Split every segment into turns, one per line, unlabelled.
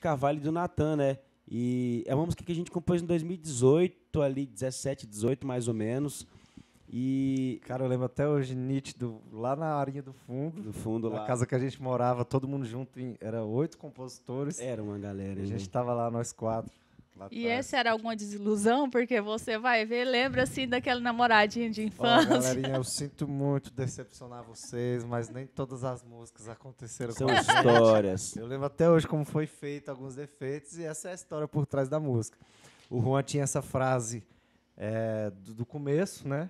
de Carvalho e do Natan, né? E é uma música que a gente compôs em 2018, ali 17, 18 mais ou menos. E. Cara, eu lembro até hoje nítido, lá na arinha do fundo. Do fundo na lá. Na casa que a gente morava, todo mundo junto. Em, era oito compositores. Era uma galera. E a gente estava lá, nós quatro e essa era alguma desilusão, porque você vai ver, lembra assim daquela namoradinha de infância. Oh, galerinha, eu sinto muito decepcionar vocês, mas nem todas as músicas aconteceram São com histórias. Eu lembro até hoje como foi feito alguns defeitos, e essa é a história por trás da música. O Juan tinha essa frase é, do, do começo, né?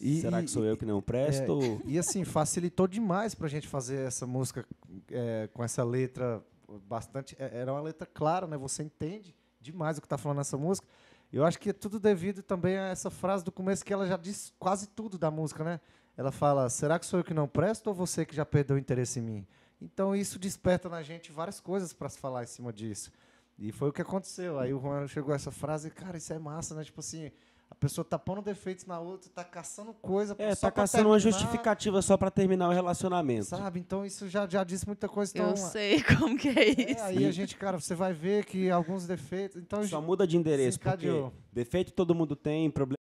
E, Será que sou eu que não presto? É, e assim, facilitou demais para a gente fazer essa música é, com essa letra bastante. É, era uma letra clara, né? Você entende demais o que está falando nessa música. Eu acho que é tudo devido também a essa frase do começo que ela já diz quase tudo da música, né? Ela fala: será que sou eu que não presto ou você que já perdeu o interesse em mim? Então isso desperta na gente várias coisas para se falar em cima disso. E foi o que aconteceu. Aí o Juan chegou a essa frase, cara, isso é massa, né? Tipo assim, a pessoa tá pondo defeitos na outra, tá caçando coisa. É, só tá caçando terminar, uma justificativa só para terminar o relacionamento. Sabe? Então isso já, já disse muita coisa. Então, eu sei como que é isso. É, aí a gente, cara, você vai ver que alguns defeitos. Então, só muda de endereço. Porque defeito todo mundo tem, problema.